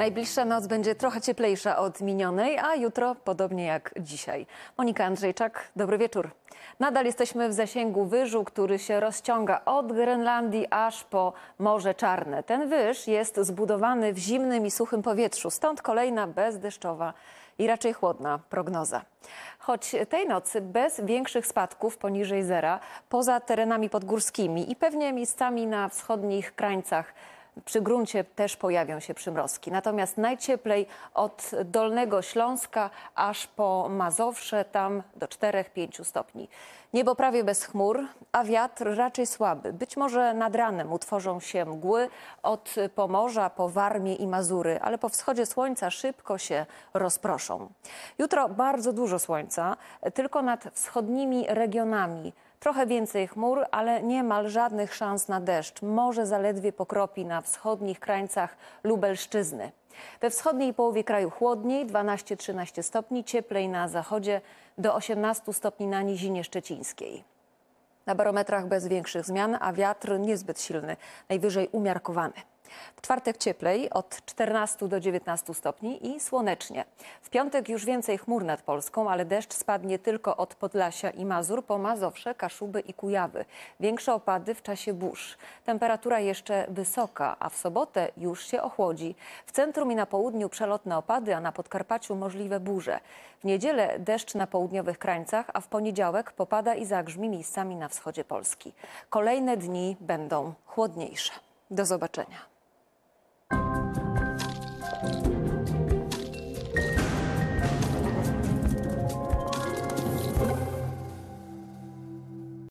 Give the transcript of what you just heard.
Najbliższa noc będzie trochę cieplejsza od minionej, a jutro podobnie jak dzisiaj. Monika Andrzejczak, dobry wieczór. Nadal jesteśmy w zasięgu wyżu, który się rozciąga od Grenlandii aż po Morze Czarne. Ten wyż jest zbudowany w zimnym i suchym powietrzu, stąd kolejna bezdeszczowa i raczej chłodna prognoza. Choć tej nocy bez większych spadków poniżej zera, poza terenami podgórskimi i pewnie miejscami na wschodnich krańcach przy gruncie też pojawią się przymrozki. Natomiast najcieplej od Dolnego Śląska aż po Mazowsze, tam do 4-5 stopni. Niebo prawie bez chmur, a wiatr raczej słaby. Być może nad ranem utworzą się mgły od Pomorza po Warmię i Mazury, ale po wschodzie słońca szybko się rozproszą. Jutro bardzo dużo słońca, tylko nad wschodnimi regionami Trochę więcej chmur, ale niemal żadnych szans na deszcz. Może zaledwie pokropi na wschodnich krańcach Lubelszczyzny. We wschodniej połowie kraju chłodniej 12-13 stopni, cieplej na zachodzie do 18 stopni na nizinie szczecińskiej. Na barometrach bez większych zmian, a wiatr niezbyt silny, najwyżej umiarkowany. W czwartek cieplej, od 14 do 19 stopni i słonecznie. W piątek już więcej chmur nad Polską, ale deszcz spadnie tylko od Podlasia i Mazur po Mazowsze, Kaszuby i Kujawy. Większe opady w czasie burz. Temperatura jeszcze wysoka, a w sobotę już się ochłodzi. W centrum i na południu przelotne opady, a na Podkarpaciu możliwe burze. W niedzielę deszcz na południowych krańcach, a w poniedziałek popada i zagrzmi miejscami na wschodzie Polski. Kolejne dni będą chłodniejsze. Do zobaczenia.